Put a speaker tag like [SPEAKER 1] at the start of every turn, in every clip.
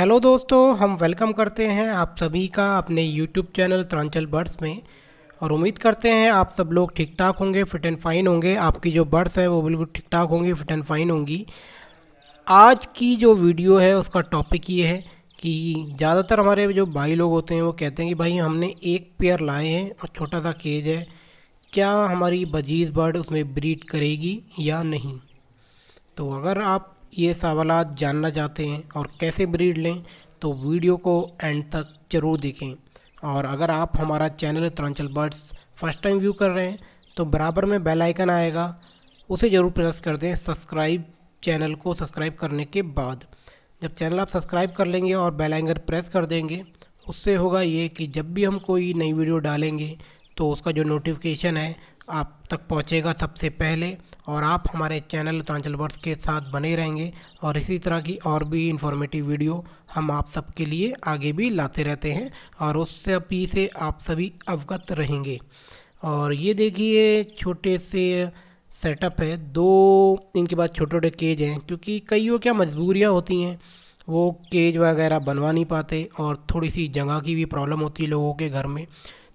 [SPEAKER 1] hello दोस्तों हम welcome करते हैं आप सभी का अपने यूट्यूब चैनल त्रांचल बर्ड्स में और उम्मीद करते हैं आप सब लोग ठीक ठाक होंगे फिट एंड फाइन होंगे आपकी जो बर्ड्स हैं वो बिल्कुल ठीक ठाक होंगी फिट एंड फाइन होंगी आज की जो वीडियो है उसका टॉपिक ये है कि ज़्यादातर हमारे जो भाई लोग होते हैं वो कहते हैं कि भाई हमने एक पेयर लाए हैं और छोटा सा केज है क्या हमारी बजीज बर्ड उसमें ब्रीड करेगी या नहीं तो अगर आप ये सवाल जानना चाहते हैं और कैसे ब्रीड लें तो वीडियो को एंड तक जरूर देखें और अगर आप हमारा channel Uttaranchal birds first time view कर रहे हैं तो बराबर में बेल आइकन आएगा उसे ज़रूर प्रेस कर दें सब्सक्राइब चैनल को सब्सक्राइब करने के बाद जब चैनल आप सब्सक्राइब कर लेंगे और बेल आइकन प्रेस कर देंगे उससे होगा ये कि जब भी हम कोई नई वीडियो डालेंगे तो उसका जो नोटिफिकेशन है आप तक पहुँचेगा सबसे पहले और आप हमारे चैनल उत्तरांचल वर्ड्स के साथ बने रहेंगे और इसी तरह की और भी इन्फॉर्मेटिव वीडियो हम आप सबके लिए आगे भी लाते रहते हैं और उससे भी से आप सभी अवगत रहेंगे और ये देखिए छोटे से सेटअप है दो इनके पास छोटे छोटे केज हैं क्योंकि कईयों क्या मजबूरियाँ होती हैं वो केज वगैरह बनवा नहीं पाते और थोड़ी सी जगह की भी प्रॉब्लम होती है लोगों के घर में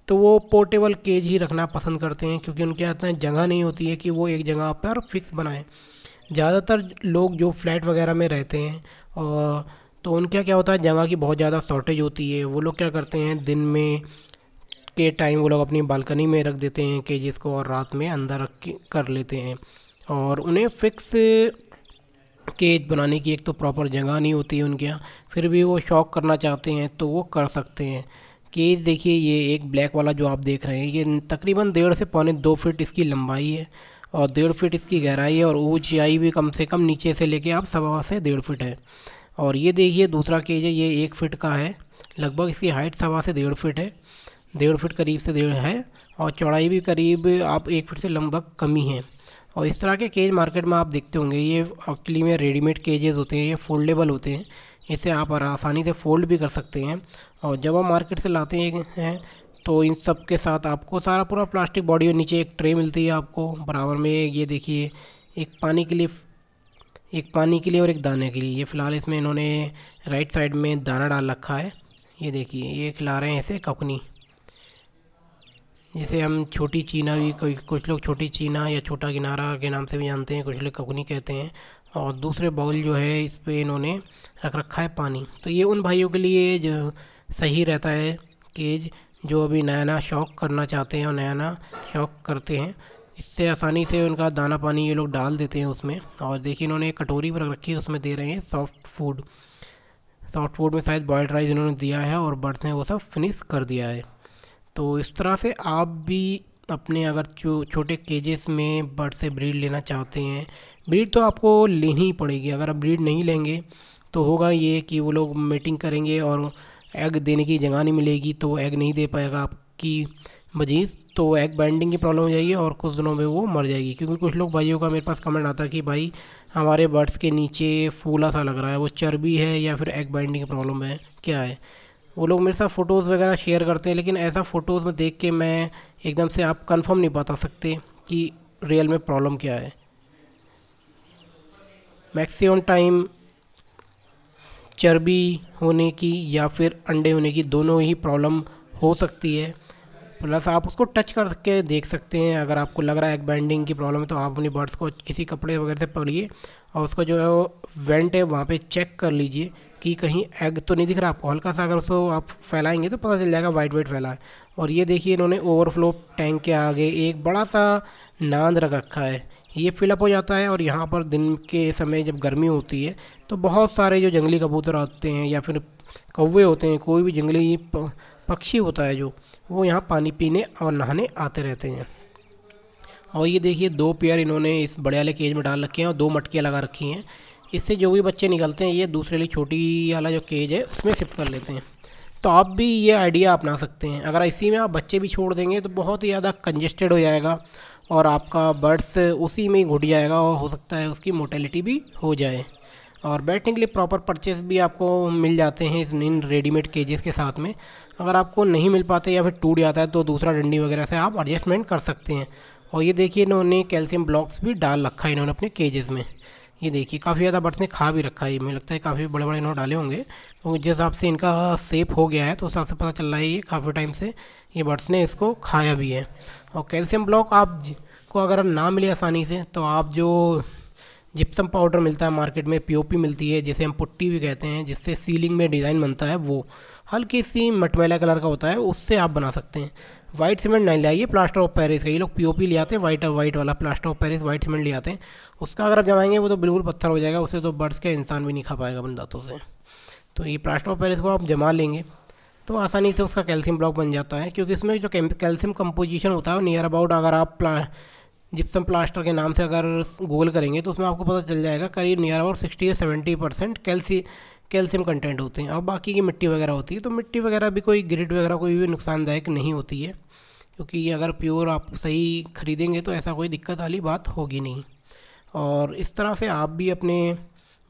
[SPEAKER 1] तो वो पोर्टेबल केज ही रखना पसंद करते हैं क्योंकि उनके यहाँ जगह नहीं होती है कि वो एक जगह पर फिक्स बनाएँ ज़्यादातर लोग जो फ्लैट वगैरह में रहते हैं और तो उनका क्या होता है जगह की बहुत ज़्यादा शॉर्टेज होती है वो लोग क्या करते हैं दिन में के टाइम वो लोग अपनी बालकनी में रख देते हैं केजेस को और रात में अंदर रख कर लेते हैं और उन्हें फिक्स केज बनाने की एक तो प्रॉपर जगह नहीं होती है उनके यहाँ फिर भी वो शौक करना चाहते हैं तो वो कर सकते हैं केज देखिए ये एक ब्लैक वाला जो आप देख रहे हैं ये तकरीबन डेढ़ से पौने दो फिट इसकी लंबाई है और डेढ़ फ़िट इसकी गहराई है और ऊंचाई भी कम से कम नीचे से लेके आप सवा से डेढ़ फिट है और ये देखिए दूसरा केज है ये एक फिट का है लगभग इसकी हाइट सवा से डेढ़ फिट है डेढ़ फिट करीब से डेढ़ है और चौड़ाई भी करीब आप एक फिट से लगभग कमी है और इस तरह के केज मार्केट में आप देखते होंगे ये अक्ली में रेडीमेड केजेज होते हैं ये फोल्डेबल होते हैं इसे आप आसानी से फोल्ड भी कर सकते हैं और जब आप मार्केट से लाते हैं तो इन सब के साथ आपको सारा पूरा प्लास्टिक बॉडी और नीचे एक ट्रे मिलती है आपको बराबर में ये देखिए एक पानी के लिए एक पानी के लिए और एक दाने के लिए ये फ़िलहाल इसमें इन्होंने राइट साइड में दाना डाल रखा है ये देखिए ये खिला रहे हैं ऐसे ककनी जैसे हम छोटी चीना भी कोई कुछ लोग छोटी चीना या छोटा किनारा के नाम से भी जानते हैं कुछ लोग ककनी कहते हैं और दूसरे बाउल जो है इस पर इन्होंने रख रखा है पानी तो ये उन भाइयों के लिए जो सही रहता है केज जो अभी नया नया शौक करना चाहते हैं और नया नया शौक करते हैं इससे आसानी से उनका दाना पानी ये लोग डाल देते हैं उसमें और देखिए इन्होंने एक कटोरी पर रखी है उसमें दे रहे हैं सॉफ्ट फूड सॉफ्ट फूड में शायद बॉयल्ड राइस इन्होंने दिया है और बर्थ ने वो सब फिनिश कर दिया है तो इस तरह से आप भी अपने अगर छोटे केजेस में बर्ड से ब्रीड लेना चाहते हैं ब्रीड तो आपको लेनी ही पड़ेगी अगर आप ब्रीड नहीं लेंगे तो होगा ये कि वो लोग मीटिंग करेंगे और एग देने की जगह नहीं मिलेगी तो एग नहीं दे पाएगा आपकी मजीज तो एग बाइंडिंग की प्रॉब्लम हो जाएगी और कुछ दिनों में वो मर जाएगी क्योंकि कुछ लोग भाइयों का मेरे पास कमेंट आता है कि भाई हमारे बर्ड्स के नीचे फूला सा लग रहा है वो चर्बी है या फिर एग बाइंडिंग की प्रॉब्लम है क्या है वो लोग मेरे साथ फ़ोटोज़ वगैरह शेयर करते हैं लेकिन ऐसा फ़ोटोज़ में देख के मैं एकदम से आप कंफर्म नहीं बता सकते कि रियल में प्रॉब्लम क्या है मैक्सिमम टाइम चर्बी होने की या फिर अंडे होने की दोनों ही प्रॉब्लम हो सकती है प्लस आप उसको टच करके देख सकते हैं अगर आपको लग रहा है एक बैंडिंग की प्रॉब्लम है तो आप अपनी बर्ड्स को किसी कपड़े वगैरह से पकड़िए और उसको जो है वो वेंट है वहाँ पे चेक कर लीजिए कि कहीं एग तो नहीं दिख रहा आपको हल्का सा अगर उसको आप फैलाएंगे तो पता चल जाएगा वाइट वाइट फैला है और ये देखिए इन्होंने ओवरफ्लो टैंक के आगे एक बड़ा सा नांद रख रखा है ये फिलअप हो जाता है और यहाँ पर दिन के समय जब गर्मी होती है तो बहुत सारे जो जंगली कबूतर आते हैं या फिर कौवे होते हैं कोई भी जंगली पक्षी होता है जो वो यहाँ पानी पीने और नहाने आते रहते हैं और ये देखिए दो पेयर इन्होंने इस बड़े वाले केज में डाल रखे हैं और दो मटकियाँ लगा रखी हैं इससे जो भी बच्चे निकलते हैं ये दूसरे लिए छोटी वाला जो केज है उसमें शिफ्ट कर लेते हैं तो आप भी ये आइडिया अपना सकते हैं अगर इसी में आप बच्चे भी छोड़ देंगे तो बहुत ही ज़्यादा कंजेस्टेड हो जाएगा और आपका बर्ड्स उसी में ही घुट जाएगा और हो सकता है उसकी मोटेलिटी भी हो जाए और बैठने के लिए प्रॉपर परचेस भी आपको मिल जाते हैं इन रेडीमेड केजेस के साथ में अगर आपको नहीं मिल पाते या फिर टूट जाता है तो दूसरा डंडी वगैरह से आप एडजस्टमेंट कर सकते हैं और ये देखिए इन्होंने कैल्शियम ब्लॉक्स भी डाल रखा है इन्होंने अपने केजेस में ये देखिए काफ़ी ज़्यादा बर्ड्स ने खा भी रखा है ये मुझे लगता है काफ़ी बड़े बड़े इन्होंने डाले होंगे क्योंकि तो जिस हिसाब से इनका सेप हो गया है तो उस हिसाब से पता चल रहा है ये काफ़ी टाइम से ये बर्ड्स ने इसको खाया भी है और कैल्शियम ब्लॉक आप को अगर ना मिले आसानी से तो आप जो जिप्सम पाउडर मिलता है मार्केट में पी मिलती है जिसे हम पुट्टी भी कहते हैं जिससे सीलिंग में डिज़ाइन बनता है वो हल्की सी मटमैला कलर का होता है उससे आप बना सकते हैं व्हाइट सीमेंट नहीं लाइए प्लास्टर ऑफ पैरिस का ये लोग पीओपी ले आते हैं व्हाइट और व्हाइट वाला plaster of Paris white cement ले आते हैं उसका अगर आप जमाएंगे वो तो बिल्कुल पत्थर हो जाएगा उसे तो बर्ड्स का इंसान भी नहीं खा पाएगा अपने दांतों से तो ये प्लास्टर ऑफ पैरिस को आप जमा लेंगे तो आसानी से उसका कैल्शियम ब्लॉक बन जाता है क्योंकि इसमें जो कैल्शियम कंपोजिशन होता है नियर अबाउट अगर आप प्ला जिप्सम प्लास्टर के नाम से अगर गोल करेंगे तो उसमें आपको पता चल जाएगा करीब नियर अबाउट सिक्सटी या सेवेंटी परसेंट कैल्सी कैल्शियम कंटेंट होते हैं और बाकी की मिट्टी वगैरह होती है तो मिट्टी वगैरह भी कोई ग्रिड वगैरह कोई भी नुकसानदायक नहीं होती है क्योंकि अगर प्योर आप सही खरीदेंगे तो ऐसा कोई दिक्कत वाली बात होगी नहीं और इस तरह से आप भी अपने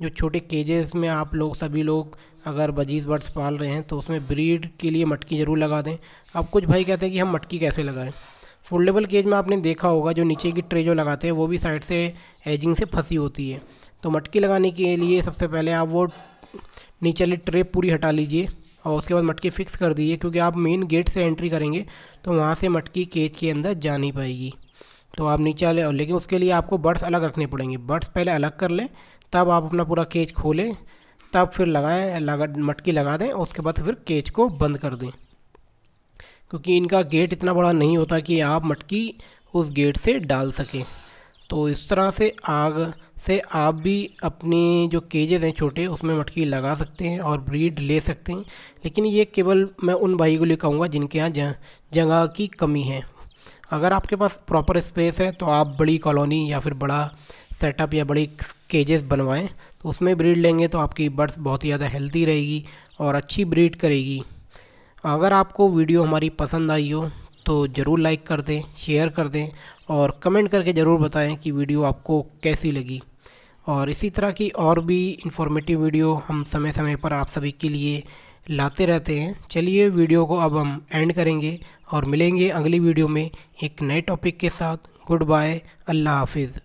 [SPEAKER 1] जो छोटे केजेस में आप लोग सभी लोग अगर बजीज बर्ड्स पाल रहे हैं तो उसमें ब्रीड के लिए मटकी ज़रूर लगा दें अब कुछ भाई कहते हैं कि हम मटकी कैसे लगाएं फोल्डेबल केज में आपने देखा होगा जो नीचे की ट्रे जो लगाते हैं वो भी साइड से एजिंग से फंसी होती है तो मटकी लगाने के लिए सबसे पहले आप वो नीचे वाली ट्रेप पूरी हटा लीजिए और उसके बाद मटकी फ़िक्स कर दीजिए क्योंकि आप मेन गेट से एंट्री करेंगे तो वहाँ से मटकी केज के अंदर जा नहीं पाएगी तो आप नीचे वाले लेकिन उसके लिए आपको बर्ड्स अलग रखने पड़ेंगे बर्ड्स पहले अलग कर लें तब आप अपना पूरा केज खोलें तब फिर लगाएं लगा मटकी लगा दें उसके बाद फिर केज को बंद कर दें क्योंकि इनका गेट इतना बड़ा नहीं होता कि आप मटकी उस गेट से डाल सकें तो इस तरह से आग से आप भी अपने जो केजेस हैं छोटे उसमें मटकी लगा सकते हैं और ब्रीड ले सकते हैं लेकिन ये केवल मैं उन भाई को ले कहूँगा जिनके यहाँ जगह की कमी है अगर आपके पास प्रॉपर स्पेस है तो आप बड़ी कॉलोनी या फिर बड़ा सेटअप या बड़ी केजेस बनवाएं तो उसमें ब्रीड लेंगे तो आपकी बर्ड्स बहुत ही ज़्यादा हेल्दी रहेगी और अच्छी ब्रीड करेगी अगर आपको वीडियो हमारी पसंद आई हो तो ज़रूर लाइक कर दें शेयर कर दें और कमेंट करके ज़रूर बताएं कि वीडियो आपको कैसी लगी और इसी तरह की और भी इन्फॉर्मेटिव वीडियो हम समय समय पर आप सभी के लिए लाते रहते हैं चलिए वीडियो को अब हम एंड करेंगे और मिलेंगे अगली वीडियो में एक नए टॉपिक के साथ गुड बाय अल्लाह हाफिज़